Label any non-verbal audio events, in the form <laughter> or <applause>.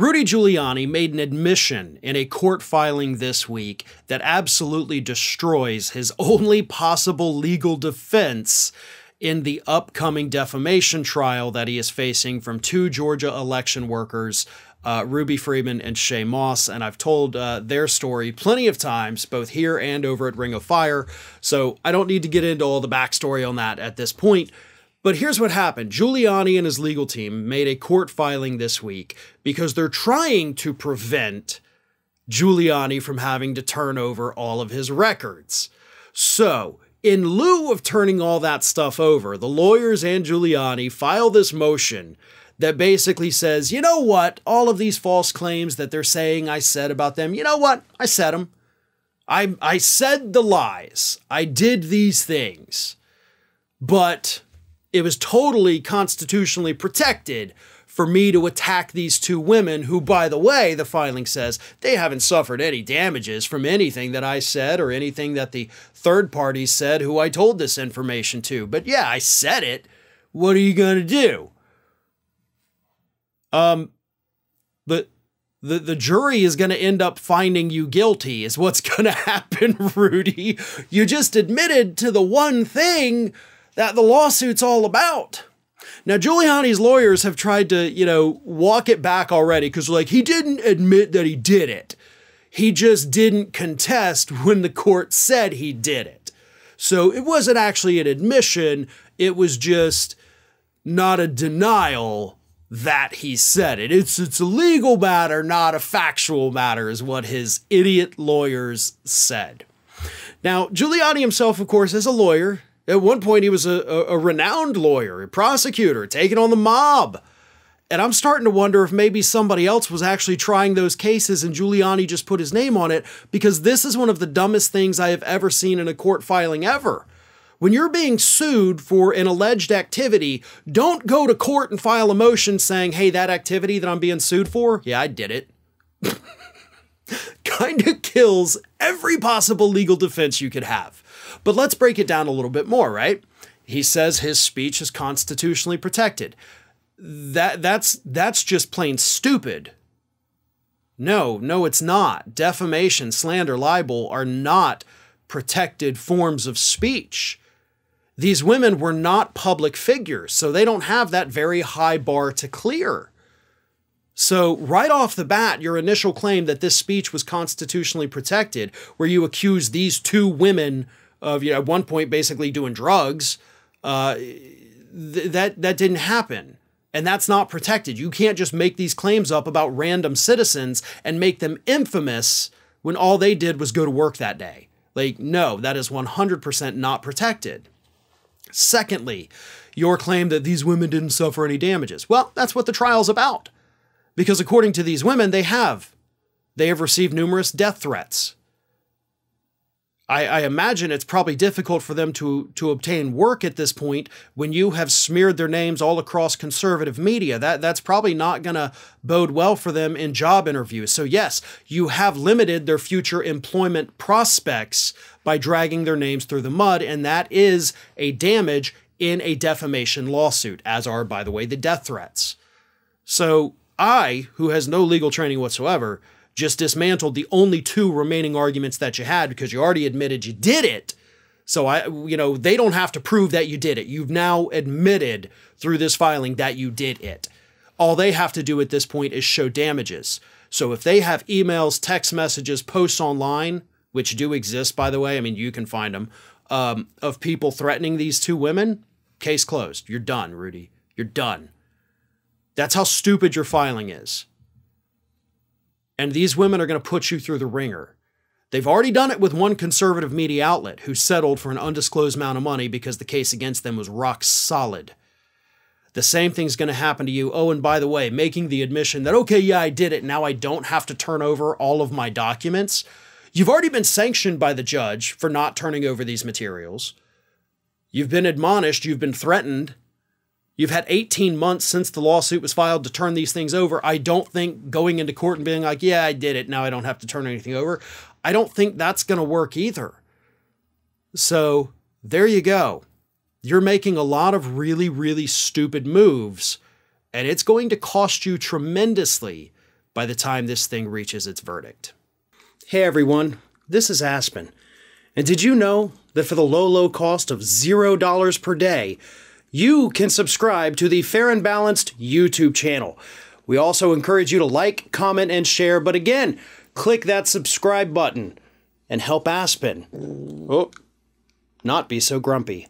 Rudy Giuliani made an admission in a court filing this week that absolutely destroys his only possible legal defense in the upcoming defamation trial that he is facing from two Georgia election workers uh, Ruby Freeman and Shay Moss, and I've told uh, their story plenty of times, both here and over at Ring of Fire. So I don't need to get into all the backstory on that at this point. But here's what happened Giuliani and his legal team made a court filing this week because they're trying to prevent Giuliani from having to turn over all of his records. So, in lieu of turning all that stuff over, the lawyers and Giuliani file this motion that basically says, you know what, all of these false claims that they're saying I said about them, you know what, I said them. I, I said the lies. I did these things. But it was totally constitutionally protected for me to attack these two women who by the way the filing says they haven't suffered any damages from anything that i said or anything that the third party said who i told this information to but yeah i said it what are you going to do um the the, the jury is going to end up finding you guilty is what's <laughs> going to happen rudy you just admitted to the one thing that the lawsuit's all about. Now, Giuliani's lawyers have tried to, you know, walk it back already because, like, he didn't admit that he did it. He just didn't contest when the court said he did it. So it wasn't actually an admission, it was just not a denial that he said it. It's, it's a legal matter, not a factual matter, is what his idiot lawyers said. Now, Giuliani himself, of course, is a lawyer. At one point, he was a, a, renowned lawyer, a prosecutor, taking on the mob. And I'm starting to wonder if maybe somebody else was actually trying those cases and Giuliani just put his name on it because this is one of the dumbest things I have ever seen in a court filing ever. When you're being sued for an alleged activity, don't go to court and file a motion saying, hey, that activity that I'm being sued for, yeah, I did it. <laughs> kind of kills every possible legal defense you could have. But let's break it down a little bit more, right? He says his speech is constitutionally protected. That that's that's just plain stupid. No, no, it's not. Defamation, slander, libel are not protected forms of speech. These women were not public figures, so they don't have that very high bar to clear. So, right off the bat, your initial claim that this speech was constitutionally protected, where you accuse these two women of you know, at one point basically doing drugs. Uh, th- that that didn't happen. And that's not protected. You can't just make these claims up about random citizens and make them infamous when all they did was go to work that day. Like, no, that is 100% not protected. Secondly, your claim that these women didn't suffer any damages. Well, that's what the trial's about. Because according to these women, they have. They have received numerous death threats. I, I, imagine it's probably difficult for them to to obtain work at this point when you have smeared their names all across conservative media. That that's probably not going to bode well for them in job interviews. So yes, you have limited their future employment prospects by dragging their names through the mud, and that is a damage in a defamation lawsuit, as are by the way the death threats. So I, who has no legal training whatsoever, just dismantled the only two remaining arguments that you had because you already admitted you did it. So I you know, they don't have to prove that you did it. You've now admitted through this filing that you did it. All they have to do at this point is show damages. So if they have emails, text messages, posts online, which do exist by the way, I mean you can find them, um, of people threatening these two women, case closed. You're done, Rudy. You're done. That's how stupid your filing is. And these women are going to put you through the ringer. They've already done it with one conservative media outlet who settled for an undisclosed amount of money because the case against them was rock solid. The same thing's going to happen to you. Oh, and by the way, making the admission that, okay, yeah, I did it. Now I don't have to turn over all of my documents. You've already been sanctioned by the judge for not turning over these materials. You've been admonished. You've been threatened. You've had 18 months since the lawsuit was filed to turn these things over. I don't think going into court and being like, yeah, I did it. Now I don't have to turn anything over. I don't think that's going to work either. So there you go. You're making a lot of really, really stupid moves, and it's going to cost you tremendously by the time this thing reaches its verdict. Hey everyone, this is Aspen. And did you know that for the low, low cost of $0 per day, you can subscribe to the Fair and Balanced YouTube channel. We also encourage you to like, comment, and share, but again, click that subscribe button and help Aspen. Oh, not be so grumpy.